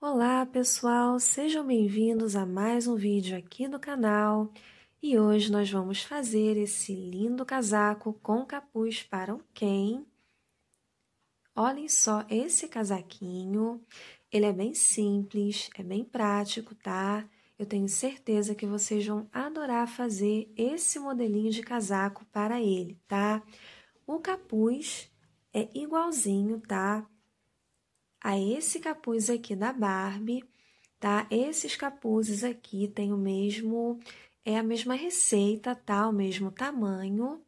Olá pessoal, sejam bem-vindos a mais um vídeo aqui do canal e hoje nós vamos fazer esse lindo casaco com capuz para o Ken. Olhem só esse casaquinho, ele é bem simples, é bem prático, tá? Eu tenho certeza que vocês vão adorar fazer esse modelinho de casaco para ele, tá? O capuz é igualzinho, tá? a esse capuz aqui da Barbie, tá? Esses capuzes aqui têm o mesmo, é a mesma receita, tá? O mesmo tamanho.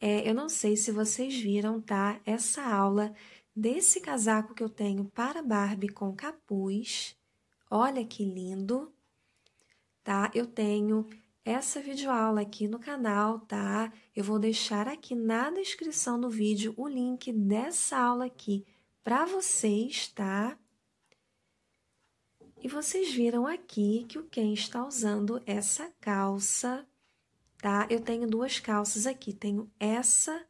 É, eu não sei se vocês viram, tá? Essa aula desse casaco que eu tenho para Barbie com capuz. Olha que lindo, tá? Eu tenho essa videoaula aqui no canal, tá? Eu vou deixar aqui na descrição do vídeo o link dessa aula aqui para vocês, tá? E vocês viram aqui que o Ken está usando essa calça, tá? Eu tenho duas calças aqui. Tenho essa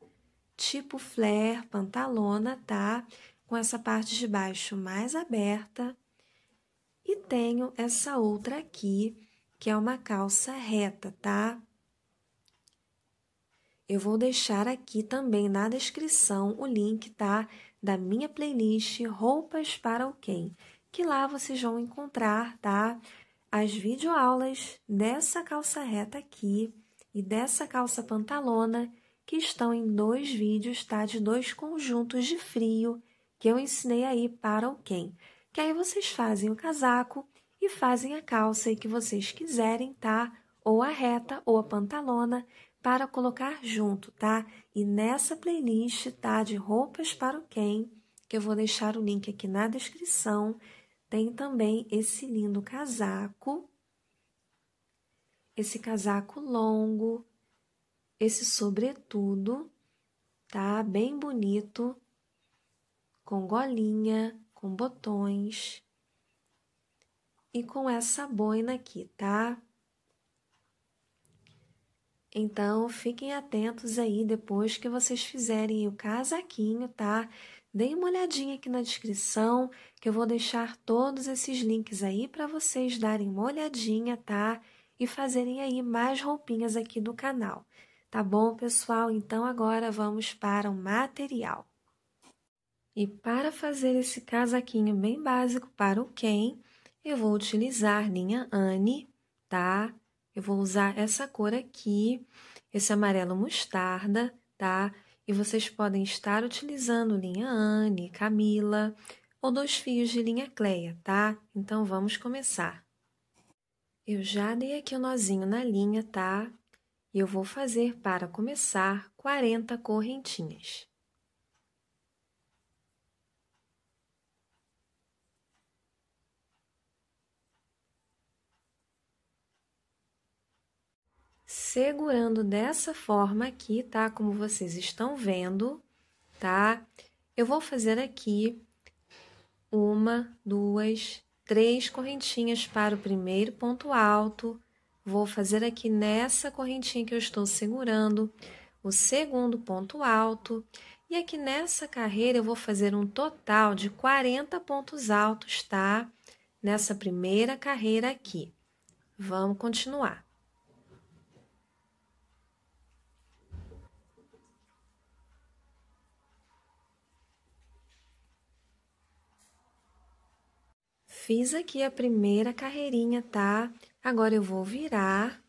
tipo flare, pantalona, tá? Com essa parte de baixo mais aberta. E tenho essa outra aqui, que é uma calça reta, tá? Eu vou deixar aqui também na descrição o link, tá? da minha playlist Roupas para o Quem, que lá vocês vão encontrar, tá? As videoaulas dessa calça reta aqui e dessa calça pantalona, que estão em dois vídeos, tá? De dois conjuntos de frio que eu ensinei aí para o quem. Que aí vocês fazem o casaco e fazem a calça aí que vocês quiserem, tá? Ou a reta ou a pantalona, para colocar junto, tá? E nessa playlist, tá? De roupas para o quem, que eu vou deixar o link aqui na descrição, tem também esse lindo casaco, esse casaco longo, esse sobretudo, tá? Bem bonito, com golinha, com botões e com essa boina aqui, tá? Então, fiquem atentos aí depois que vocês fizerem o casaquinho, tá? Deem uma olhadinha aqui na descrição, que eu vou deixar todos esses links aí para vocês darem uma olhadinha, tá? E fazerem aí mais roupinhas aqui do canal. Tá bom, pessoal? Então, agora vamos para o material. E para fazer esse casaquinho bem básico para o quem, eu vou utilizar linha Anne, tá? Eu vou usar essa cor aqui, esse amarelo mostarda, tá? E vocês podem estar utilizando linha Anne, Camila ou dois fios de linha Cleia, tá? Então, vamos começar. Eu já dei aqui o um nozinho na linha, tá? E eu vou fazer, para começar, 40 correntinhas. segurando dessa forma aqui, tá? Como vocês estão vendo, tá? Eu vou fazer aqui uma, duas, três correntinhas para o primeiro ponto alto. Vou fazer aqui nessa correntinha que eu estou segurando o segundo ponto alto. E aqui nessa carreira eu vou fazer um total de 40 pontos altos, tá? Nessa primeira carreira aqui. Vamos continuar. fiz aqui a primeira carreirinha, tá? Agora eu vou virar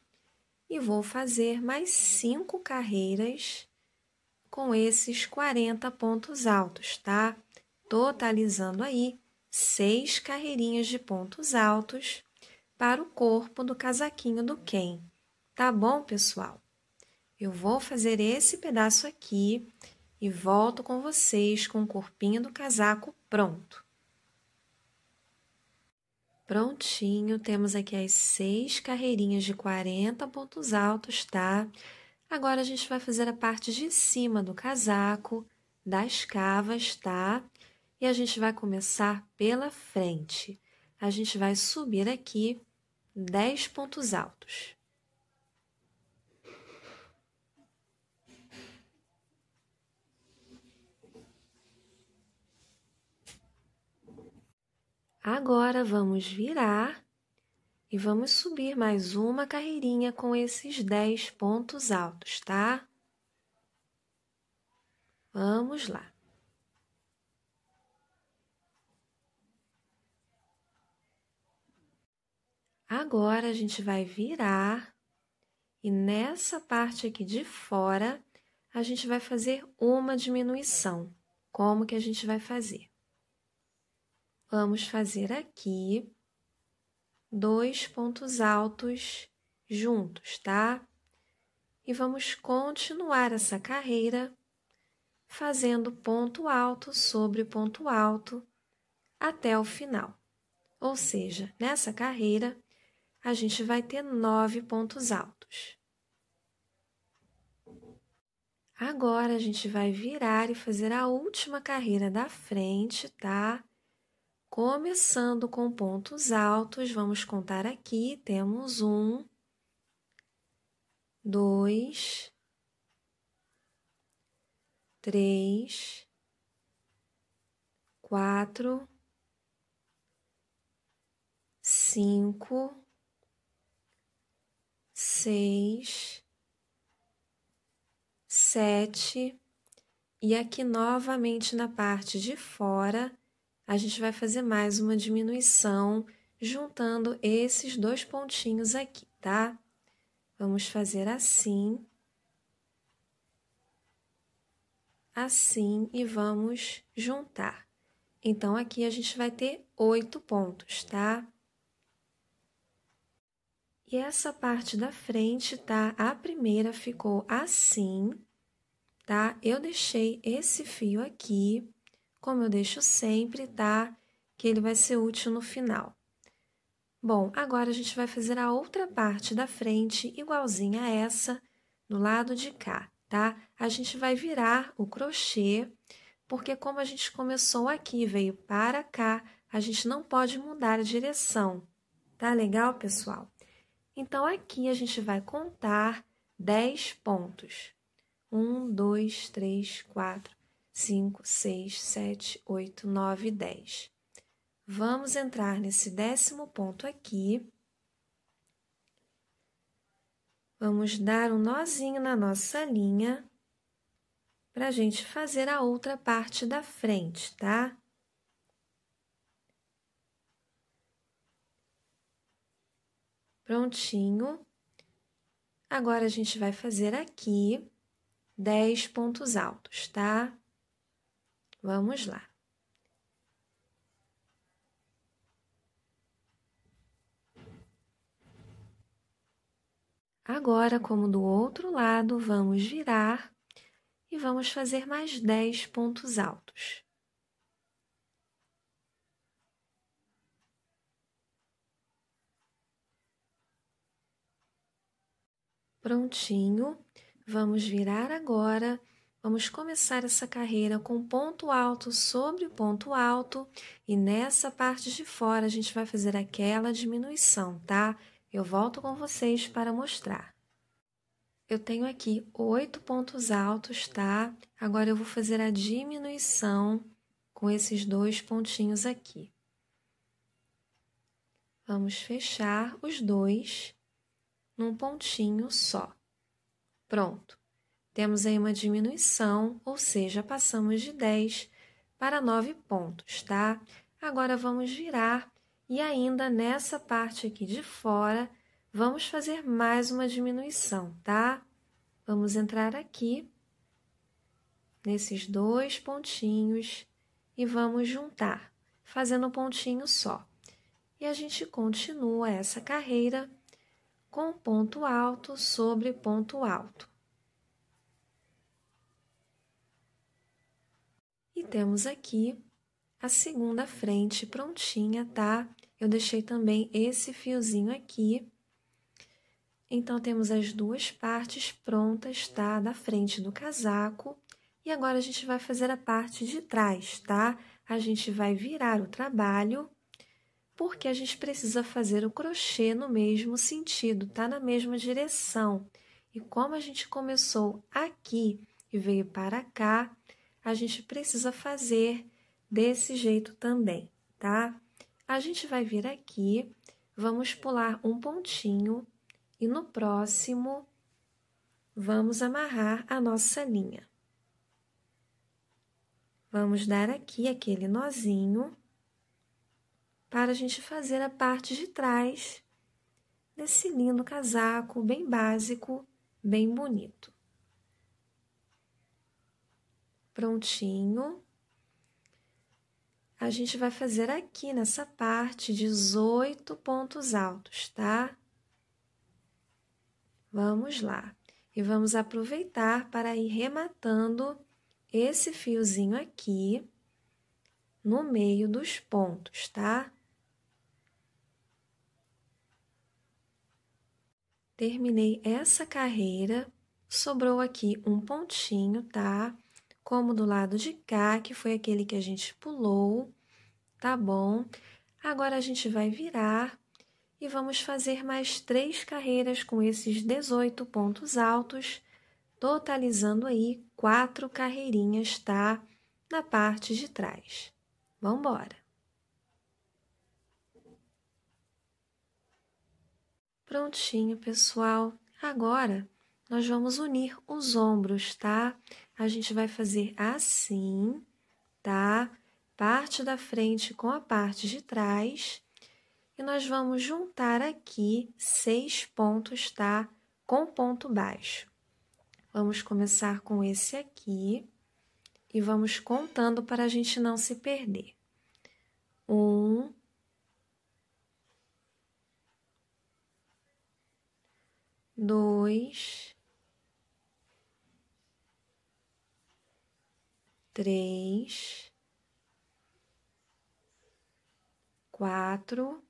e vou fazer mais cinco carreiras com esses 40 pontos altos, tá? Totalizando aí seis carreirinhas de pontos altos para o corpo do casaquinho do Ken. Tá bom, pessoal? Eu vou fazer esse pedaço aqui e volto com vocês com o corpinho do casaco pronto. Prontinho, temos aqui as seis carreirinhas de 40 pontos altos, tá? Agora, a gente vai fazer a parte de cima do casaco, das cavas, tá? E a gente vai começar pela frente. A gente vai subir aqui 10 pontos altos. Agora vamos virar e vamos subir mais uma carreirinha com esses 10 pontos altos, tá? Vamos lá. Agora a gente vai virar e nessa parte aqui de fora a gente vai fazer uma diminuição. Como que a gente vai fazer? Vamos fazer aqui dois pontos altos juntos, tá? E vamos continuar essa carreira fazendo ponto alto sobre ponto alto até o final. Ou seja, nessa carreira, a gente vai ter nove pontos altos. Agora, a gente vai virar e fazer a última carreira da frente, tá? Começando com pontos altos, vamos contar aqui. Temos um, dois, três, quatro, cinco, seis, sete. E aqui novamente na parte de fora, a gente vai fazer mais uma diminuição juntando esses dois pontinhos aqui, tá? Vamos fazer assim, assim e vamos juntar. Então, aqui a gente vai ter oito pontos, tá? E essa parte da frente, tá? A primeira ficou assim, tá? Eu deixei esse fio aqui como eu deixo sempre, tá? Que ele vai ser útil no final. Bom, agora a gente vai fazer a outra parte da frente igualzinha a essa do lado de cá, tá? A gente vai virar o crochê, porque como a gente começou aqui, veio para cá, a gente não pode mudar a direção, tá legal, pessoal? Então, aqui a gente vai contar 10 pontos. 1, 2, 3, 4, 5, 6, 7, 8, 9 e 10. Vamos entrar nesse décimo ponto aqui. Vamos dar um nozinho na nossa linha para a gente fazer a outra parte da frente, tá? Prontinho. Agora, a gente vai fazer aqui 10 pontos altos, tá? Vamos lá. Agora, como do outro lado, vamos virar e vamos fazer mais 10 pontos altos. Prontinho, vamos virar agora Vamos começar essa carreira com ponto alto sobre ponto alto e nessa parte de fora a gente vai fazer aquela diminuição, tá? Eu volto com vocês para mostrar. Eu tenho aqui oito pontos altos, tá? Agora eu vou fazer a diminuição com esses dois pontinhos aqui. Vamos fechar os dois num pontinho só. Pronto temos aí uma diminuição, ou seja, passamos de 10 para 9 pontos, tá? Agora vamos virar e ainda nessa parte aqui de fora, vamos fazer mais uma diminuição, tá? Vamos entrar aqui nesses dois pontinhos e vamos juntar, fazendo um pontinho só. E a gente continua essa carreira com ponto alto sobre ponto alto. E temos aqui a segunda frente prontinha, tá? Eu deixei também esse fiozinho aqui. Então, temos as duas partes prontas, tá? Da frente do casaco. E agora, a gente vai fazer a parte de trás, tá? A gente vai virar o trabalho, porque a gente precisa fazer o crochê no mesmo sentido, tá? Na mesma direção. E como a gente começou aqui e veio para cá, a gente precisa fazer desse jeito também, tá? A gente vai vir aqui, vamos pular um pontinho e no próximo vamos amarrar a nossa linha. Vamos dar aqui aquele nozinho para a gente fazer a parte de trás desse lindo casaco bem básico, bem bonito prontinho. A gente vai fazer aqui nessa parte 18 pontos altos, tá? Vamos lá. E vamos aproveitar para ir rematando esse fiozinho aqui no meio dos pontos, tá? Terminei essa carreira, sobrou aqui um pontinho, tá? como do lado de cá, que foi aquele que a gente pulou, tá bom? Agora a gente vai virar e vamos fazer mais três carreiras com esses 18 pontos altos, totalizando aí quatro carreirinhas, tá? Na parte de trás. Vamos embora! Prontinho, pessoal. Agora, nós vamos unir os ombros, tá? a gente vai fazer assim, tá? Parte da frente com a parte de trás. E nós vamos juntar aqui seis pontos, tá? Com ponto baixo. Vamos começar com esse aqui e vamos contando para a gente não se perder. Um, dois, três, quatro,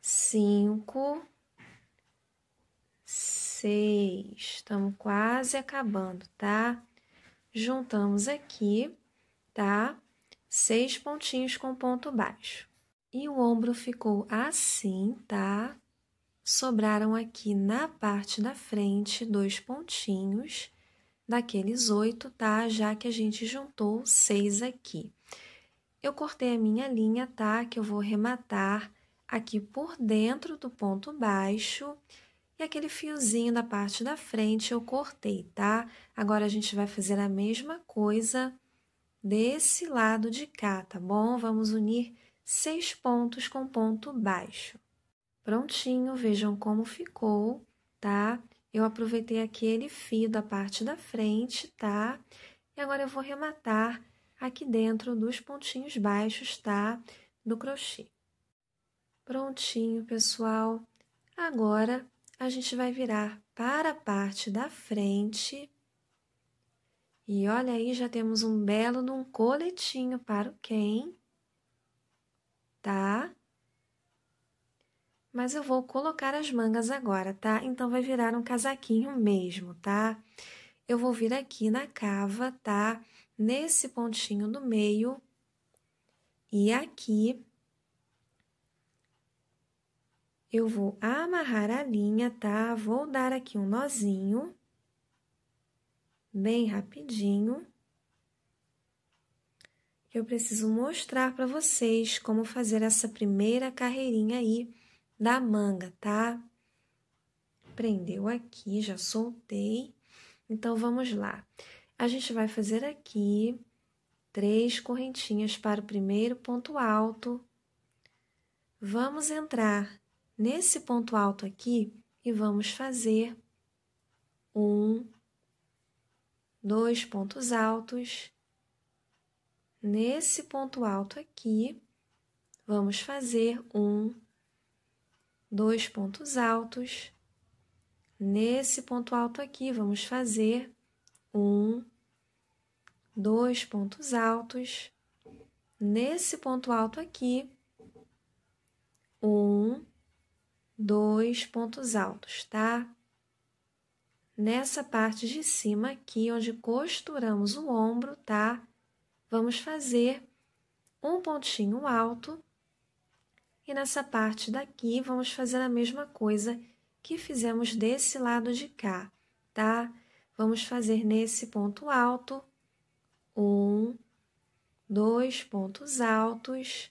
cinco, seis. Estamos quase acabando, tá? Juntamos aqui, tá? Seis pontinhos com ponto baixo. E o ombro ficou assim, tá? Sobraram aqui na parte da frente dois pontinhos daqueles oito, tá? Já que a gente juntou seis aqui. Eu cortei a minha linha, tá? Que eu vou rematar aqui por dentro do ponto baixo e aquele fiozinho da parte da frente eu cortei, tá? Agora a gente vai fazer a mesma coisa desse lado de cá, tá bom? Vamos unir seis pontos com ponto baixo. Prontinho, vejam como ficou, tá? Eu aproveitei aquele fio da parte da frente, tá? E agora eu vou rematar aqui dentro dos pontinhos baixos, tá? Do crochê. Prontinho, pessoal. Agora, a gente vai virar para a parte da frente. E olha aí, já temos um belo num um coletinho para o quem, tá? mas eu vou colocar as mangas agora, tá? Então vai virar um casaquinho mesmo, tá? Eu vou vir aqui na cava, tá? Nesse pontinho do meio e aqui eu vou amarrar a linha, tá? Vou dar aqui um nozinho, bem rapidinho. Eu preciso mostrar para vocês como fazer essa primeira carreirinha aí da manga, tá? Prendeu aqui, já soltei. Então, vamos lá. A gente vai fazer aqui três correntinhas para o primeiro ponto alto. Vamos entrar nesse ponto alto aqui e vamos fazer um, dois pontos altos. Nesse ponto alto aqui, vamos fazer um, dois pontos altos. Nesse ponto alto aqui, vamos fazer um, dois pontos altos. Nesse ponto alto aqui, um, dois pontos altos, tá? Nessa parte de cima aqui, onde costuramos o ombro, tá? Vamos fazer um pontinho alto e nessa parte daqui, vamos fazer a mesma coisa que fizemos desse lado de cá, tá? Vamos fazer nesse ponto alto, um, dois pontos altos,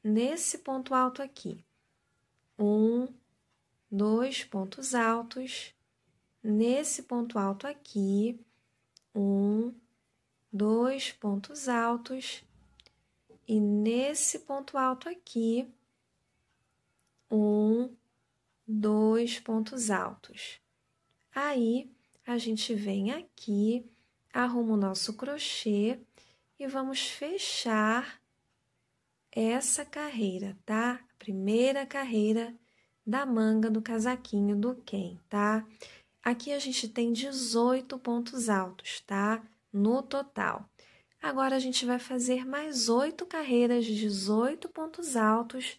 nesse ponto alto aqui, um, dois pontos altos, nesse ponto alto aqui, um, dois pontos altos, e nesse ponto alto aqui, um, dois pontos altos. Aí, a gente vem aqui, arruma o nosso crochê e vamos fechar essa carreira, tá? A primeira carreira da manga do casaquinho do Ken, tá? Aqui a gente tem 18 pontos altos, tá? No total. Agora a gente vai fazer mais oito carreiras de 18 pontos altos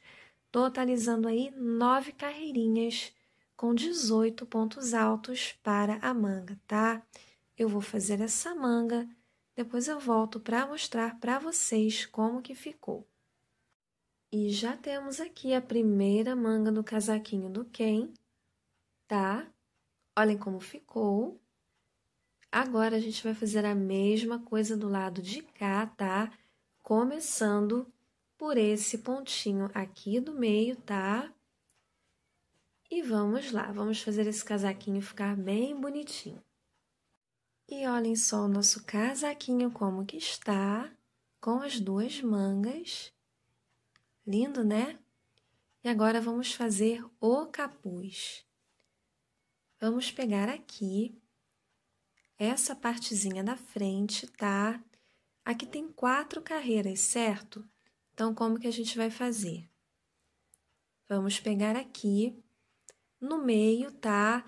totalizando aí nove carreirinhas com 18 pontos altos para a manga, tá? Eu vou fazer essa manga, depois eu volto para mostrar para vocês como que ficou. E já temos aqui a primeira manga do casaquinho do Ken, tá? Olhem como ficou. Agora, a gente vai fazer a mesma coisa do lado de cá, tá? Começando por esse pontinho aqui do meio, tá? E vamos lá, vamos fazer esse casaquinho ficar bem bonitinho. E olhem só o nosso casaquinho como que está, com as duas mangas. Lindo, né? E agora vamos fazer o capuz. Vamos pegar aqui essa partezinha da frente, tá? Aqui tem quatro carreiras, certo? Então, como que a gente vai fazer? Vamos pegar aqui, no meio, tá?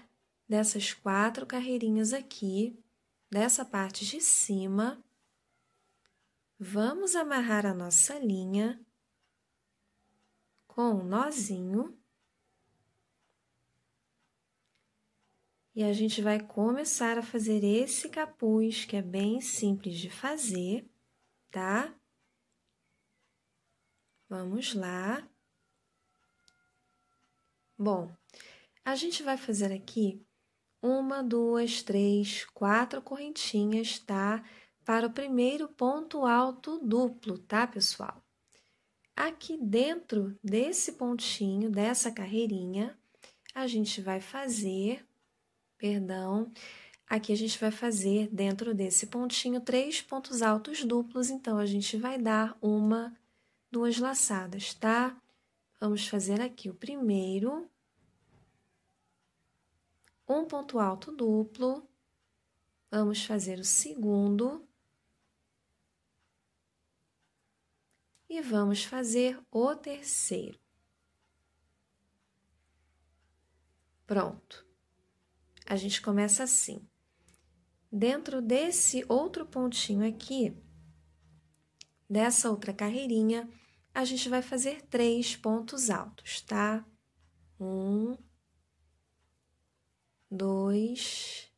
Dessas quatro carreirinhas aqui, dessa parte de cima. Vamos amarrar a nossa linha com um nozinho. E a gente vai começar a fazer esse capuz, que é bem simples de fazer, tá? Vamos lá. Bom, a gente vai fazer aqui uma, duas, três, quatro correntinhas, tá? Para o primeiro ponto alto duplo, tá, pessoal? Aqui dentro desse pontinho, dessa carreirinha, a gente vai fazer, perdão, aqui a gente vai fazer dentro desse pontinho três pontos altos duplos, então a gente vai dar uma, duas laçadas, tá? Vamos fazer aqui o primeiro, um ponto alto duplo, vamos fazer o segundo, e vamos fazer o terceiro. Pronto. A gente começa assim. Dentro desse outro pontinho aqui, dessa outra carreirinha, a gente vai fazer três pontos altos, tá? Um, dois,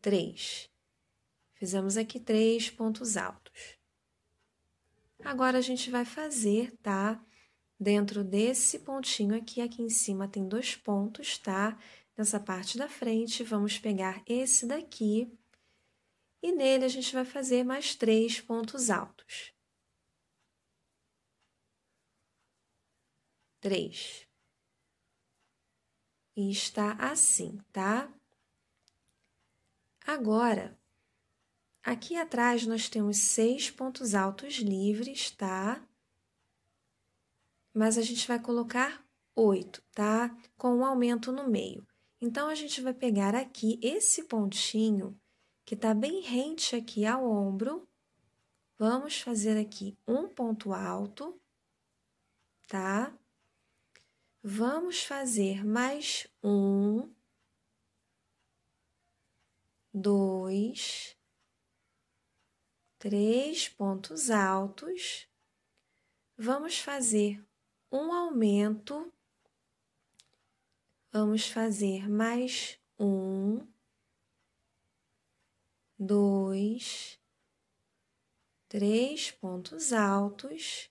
três. Fizemos aqui três pontos altos. Agora, a gente vai fazer, tá? Dentro desse pontinho aqui, aqui em cima tem dois pontos, tá? Nessa parte da frente, vamos pegar esse daqui e nele a gente vai fazer mais três pontos altos. Três. E está assim, tá? Agora, aqui atrás nós temos seis pontos altos livres, tá? Mas a gente vai colocar oito, tá? Com um aumento no meio. Então, a gente vai pegar aqui esse pontinho que está bem rente aqui ao ombro. Vamos fazer aqui um ponto alto, tá? Vamos fazer mais um, dois, três pontos altos. Vamos fazer um aumento. Vamos fazer mais um, dois, três pontos altos.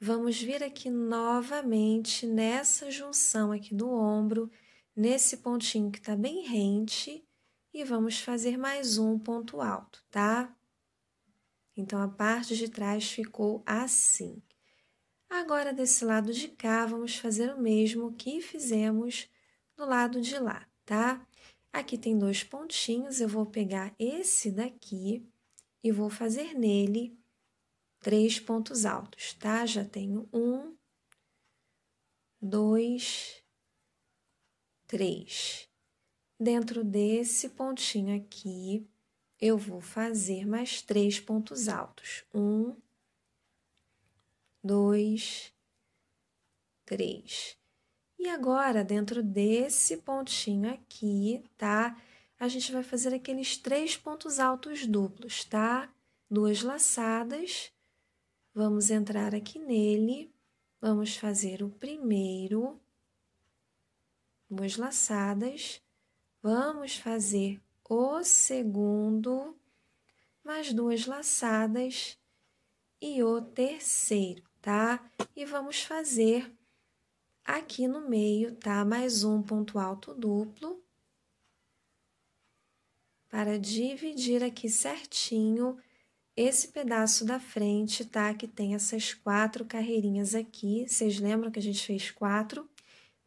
Vamos vir aqui novamente nessa junção aqui do ombro, nesse pontinho que está bem rente, e vamos fazer mais um ponto alto, tá? Então, a parte de trás ficou assim. Agora, desse lado de cá, vamos fazer o mesmo que fizemos do lado de lá, tá? Aqui tem dois pontinhos, eu vou pegar esse daqui e vou fazer nele três pontos altos, tá? Já tenho um, dois, três. Dentro desse pontinho aqui, eu vou fazer mais três pontos altos. Um, dois, três. E agora, dentro desse pontinho aqui, tá? A gente vai fazer aqueles três pontos altos duplos, tá? Duas laçadas. Vamos entrar aqui nele. Vamos fazer o primeiro. Duas laçadas. Vamos fazer o segundo. Mais duas laçadas e o terceiro, tá? E vamos fazer Aqui no meio tá mais um ponto alto duplo para dividir aqui certinho esse pedaço da frente, tá? Que tem essas quatro carreirinhas aqui. Vocês lembram que a gente fez quatro,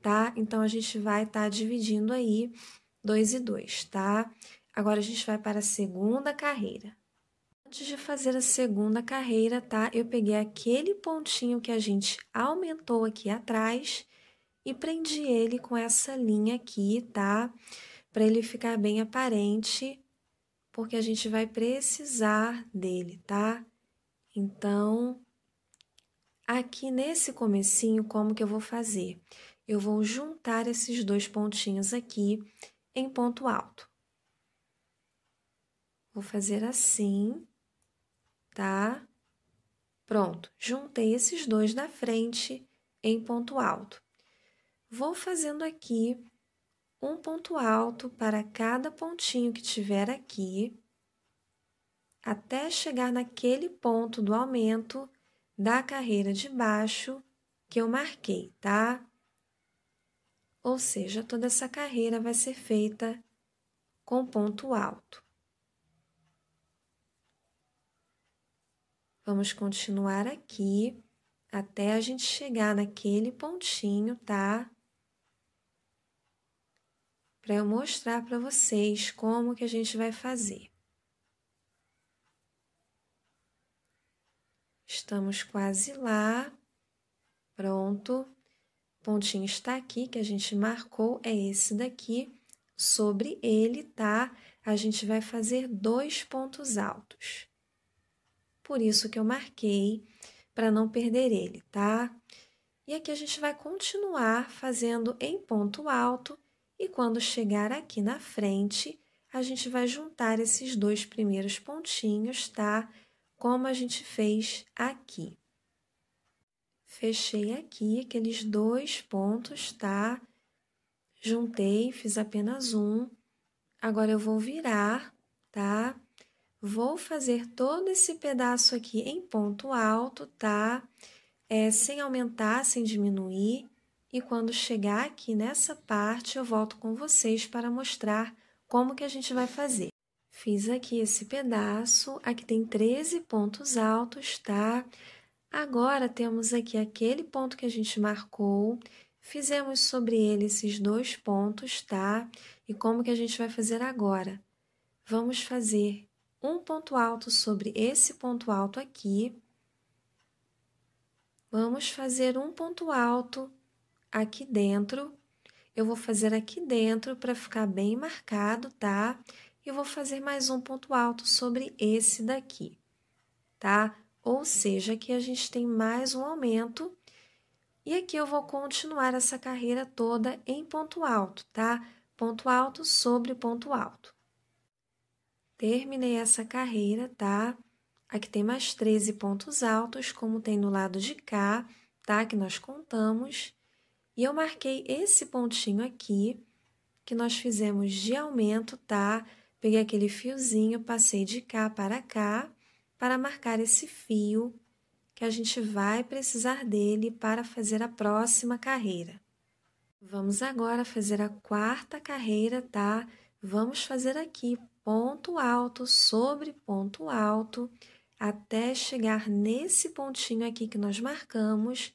tá? Então, a gente vai estar tá dividindo aí dois e dois, tá? Agora, a gente vai para a segunda carreira. Antes de fazer a segunda carreira, tá? Eu peguei aquele pontinho que a gente aumentou aqui atrás e prendi ele com essa linha aqui, tá? Para ele ficar bem aparente, porque a gente vai precisar dele, tá? Então, aqui nesse comecinho, como que eu vou fazer? Eu vou juntar esses dois pontinhos aqui em ponto alto. Vou fazer assim tá? Pronto, juntei esses dois na frente em ponto alto. Vou fazendo aqui um ponto alto para cada pontinho que tiver aqui, até chegar naquele ponto do aumento da carreira de baixo que eu marquei, tá? Ou seja, toda essa carreira vai ser feita com ponto alto. Vamos continuar aqui até a gente chegar naquele pontinho, tá? Para eu mostrar para vocês como que a gente vai fazer. Estamos quase lá. Pronto. O pontinho está aqui que a gente marcou, é esse daqui. Sobre ele, tá? A gente vai fazer dois pontos altos por isso que eu marquei para não perder ele, tá? E aqui a gente vai continuar fazendo em ponto alto e quando chegar aqui na frente, a gente vai juntar esses dois primeiros pontinhos, tá? Como a gente fez aqui. Fechei aqui aqueles dois pontos, tá? Juntei, fiz apenas um. Agora eu vou virar, tá? Vou fazer todo esse pedaço aqui em ponto alto, tá? É, sem aumentar, sem diminuir. E quando chegar aqui nessa parte, eu volto com vocês para mostrar como que a gente vai fazer. Fiz aqui esse pedaço, aqui tem 13 pontos altos, tá? Agora, temos aqui aquele ponto que a gente marcou, fizemos sobre ele esses dois pontos, tá? E como que a gente vai fazer agora? Vamos fazer um ponto alto sobre esse ponto alto aqui. Vamos fazer um ponto alto aqui dentro. Eu vou fazer aqui dentro para ficar bem marcado, tá? E vou fazer mais um ponto alto sobre esse daqui, tá? Ou seja, aqui a gente tem mais um aumento. E aqui eu vou continuar essa carreira toda em ponto alto, tá? Ponto alto sobre ponto alto. Terminei essa carreira, tá? Aqui tem mais 13 pontos altos, como tem no lado de cá, tá? Que nós contamos. E eu marquei esse pontinho aqui, que nós fizemos de aumento, tá? Peguei aquele fiozinho, passei de cá para cá, para marcar esse fio que a gente vai precisar dele para fazer a próxima carreira. Vamos agora fazer a quarta carreira, tá? Vamos fazer aqui ponto alto sobre ponto alto até chegar nesse pontinho aqui que nós marcamos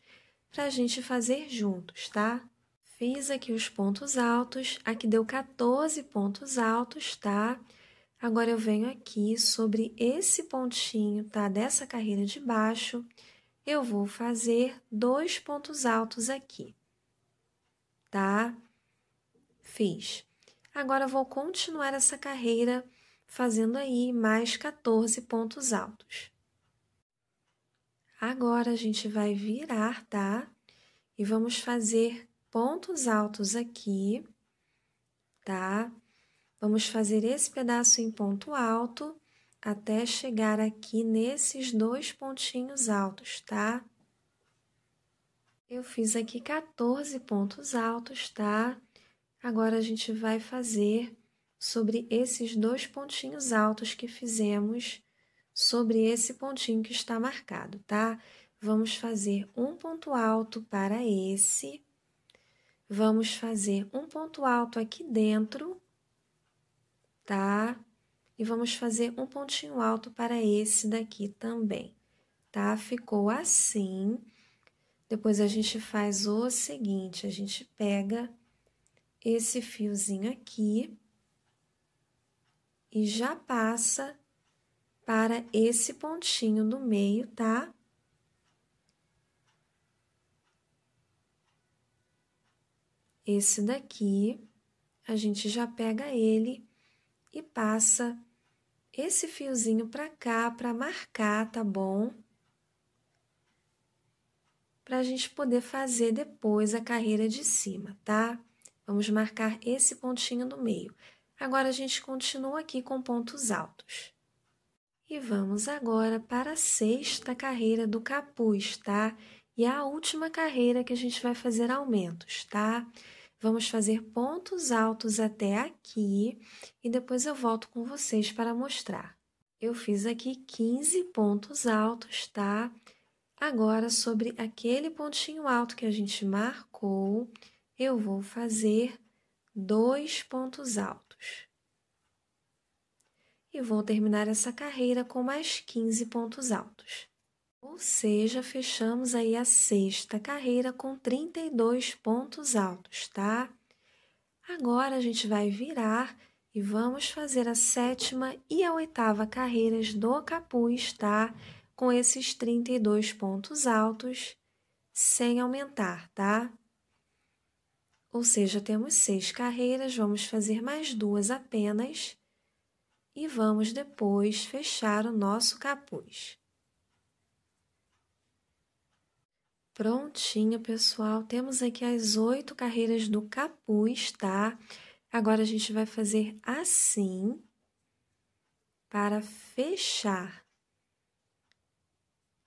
para a gente fazer juntos, tá? Fiz aqui os pontos altos, aqui deu 14 pontos altos, tá? Agora eu venho aqui sobre esse pontinho, tá? Dessa carreira de baixo, eu vou fazer dois pontos altos aqui, tá? Fiz. Agora vou continuar essa carreira fazendo aí mais 14 pontos altos. Agora a gente vai virar, tá? E vamos fazer pontos altos aqui, tá? Vamos fazer esse pedaço em ponto alto até chegar aqui nesses dois pontinhos altos, tá? Eu fiz aqui 14 pontos altos, tá? Agora a gente vai fazer sobre esses dois pontinhos altos que fizemos sobre esse pontinho que está marcado, tá? Vamos fazer um ponto alto para esse, vamos fazer um ponto alto aqui dentro, tá? E vamos fazer um pontinho alto para esse daqui também, tá? Ficou assim. Depois a gente faz o seguinte, a gente pega esse fiozinho aqui e já passa para esse pontinho do meio, tá? Esse daqui, a gente já pega ele e passa esse fiozinho para cá para marcar, tá bom? Para a gente poder fazer depois a carreira de cima, tá? Vamos marcar esse pontinho no meio. Agora, a gente continua aqui com pontos altos. E vamos agora para a sexta carreira do capuz, tá? E a última carreira que a gente vai fazer aumentos, tá? Vamos fazer pontos altos até aqui e depois eu volto com vocês para mostrar. Eu fiz aqui 15 pontos altos, tá? Agora, sobre aquele pontinho alto que a gente marcou, eu vou fazer dois pontos altos. E vou terminar essa carreira com mais 15 pontos altos. Ou seja, fechamos aí a sexta carreira com 32 pontos altos, tá? Agora a gente vai virar e vamos fazer a sétima e a oitava carreiras do capuz, tá? Com esses 32 pontos altos, sem aumentar, tá? Ou seja, temos seis carreiras, vamos fazer mais duas apenas e vamos depois fechar o nosso capuz. Prontinho, pessoal. Temos aqui as oito carreiras do capuz, tá? Agora, a gente vai fazer assim para fechar.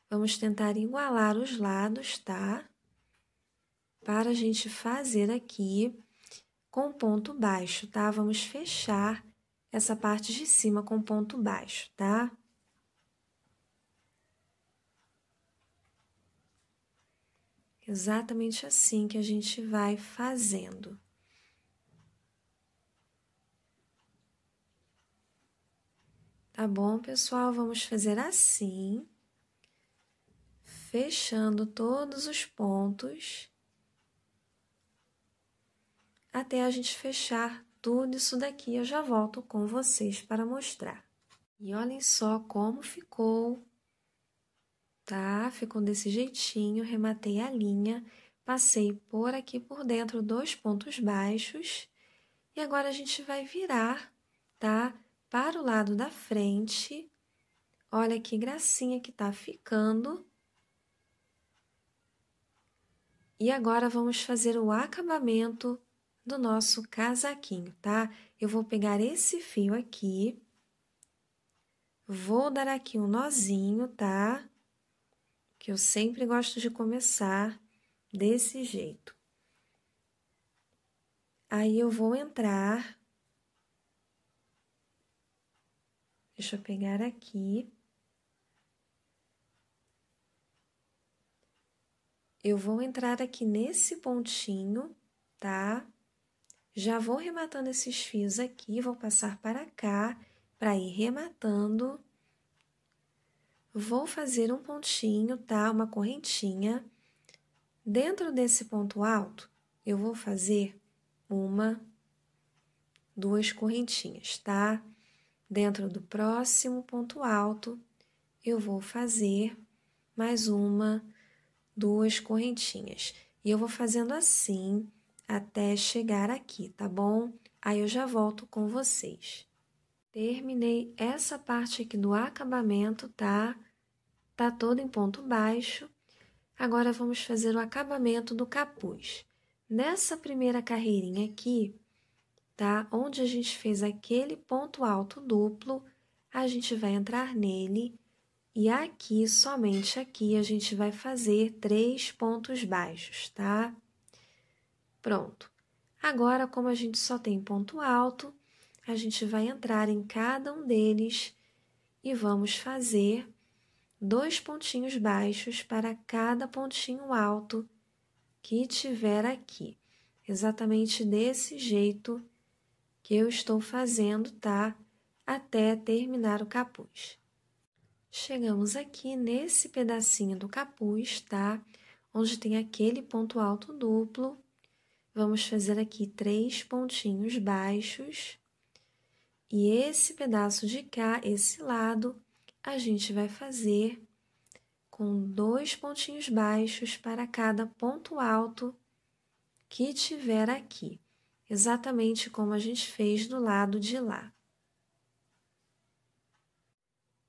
Vamos tentar igualar os lados, tá? para a gente fazer aqui com ponto baixo, tá? Vamos fechar essa parte de cima com ponto baixo, tá? Exatamente assim que a gente vai fazendo. Tá bom, pessoal? Vamos fazer assim, fechando todos os pontos até a gente fechar tudo isso daqui. Eu já volto com vocês para mostrar. E olhem só como ficou, tá? Ficou desse jeitinho, rematei a linha, passei por aqui por dentro dois pontos baixos. E agora a gente vai virar, tá? Para o lado da frente. Olha que gracinha que tá ficando. E agora vamos fazer o acabamento do nosso casaquinho, tá? Eu vou pegar esse fio aqui, vou dar aqui um nozinho, tá? Que eu sempre gosto de começar desse jeito. Aí, eu vou entrar... Deixa eu pegar aqui. Eu vou entrar aqui nesse pontinho, tá? Já vou rematando esses fios aqui, vou passar para cá para ir rematando. Vou fazer um pontinho, tá? Uma correntinha. Dentro desse ponto alto, eu vou fazer uma, duas correntinhas, tá? Dentro do próximo ponto alto, eu vou fazer mais uma, duas correntinhas. E eu vou fazendo assim até chegar aqui, tá bom? Aí eu já volto com vocês. Terminei essa parte aqui do acabamento, tá? Tá todo em ponto baixo. Agora vamos fazer o acabamento do capuz. Nessa primeira carreirinha aqui, tá? Onde a gente fez aquele ponto alto duplo, a gente vai entrar nele e aqui, somente aqui, a gente vai fazer três pontos baixos, tá? Pronto. Agora, como a gente só tem ponto alto, a gente vai entrar em cada um deles e vamos fazer dois pontinhos baixos para cada pontinho alto que tiver aqui. Exatamente desse jeito que eu estou fazendo, tá? Até terminar o capuz. Chegamos aqui nesse pedacinho do capuz, tá? Onde tem aquele ponto alto duplo, vamos fazer aqui três pontinhos baixos. E esse pedaço de cá, esse lado, a gente vai fazer com dois pontinhos baixos para cada ponto alto que tiver aqui, exatamente como a gente fez do lado de lá.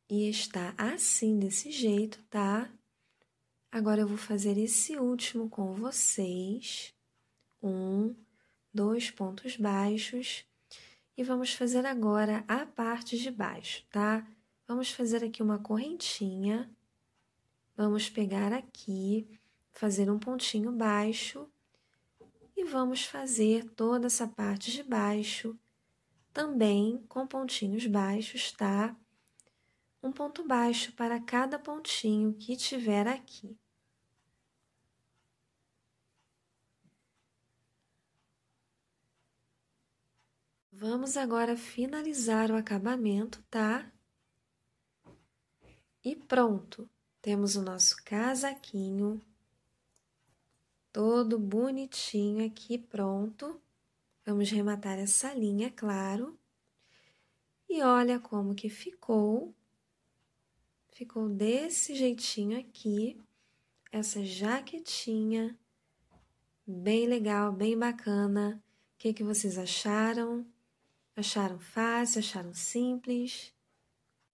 E está assim, desse jeito, tá? Agora eu vou fazer esse último com vocês um, dois pontos baixos. E vamos fazer agora a parte de baixo, tá? Vamos fazer aqui uma correntinha. Vamos pegar aqui, fazer um pontinho baixo e vamos fazer toda essa parte de baixo também com pontinhos baixos, tá? Um ponto baixo para cada pontinho que tiver aqui. Vamos agora finalizar o acabamento, tá? E pronto, temos o nosso casaquinho todo bonitinho aqui pronto. Vamos rematar essa linha, claro. E olha como que ficou. Ficou desse jeitinho aqui, essa jaquetinha, bem legal, bem bacana. O que, que vocês acharam? Acharam fácil, acharam simples?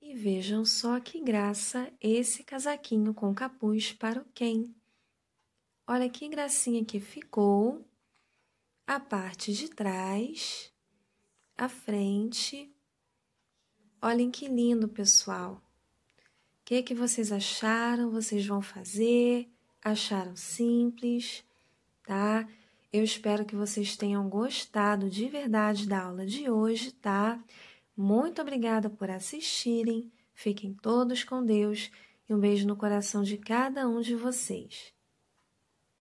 E vejam só que graça esse casaquinho com capuz para o quem. Olha que gracinha que ficou. A parte de trás, a frente. Olhem que lindo, pessoal. O que, é que vocês acharam? Vocês vão fazer? Acharam simples? Tá? Eu espero que vocês tenham gostado de verdade da aula de hoje, tá? Muito obrigada por assistirem. Fiquem todos com Deus e um beijo no coração de cada um de vocês.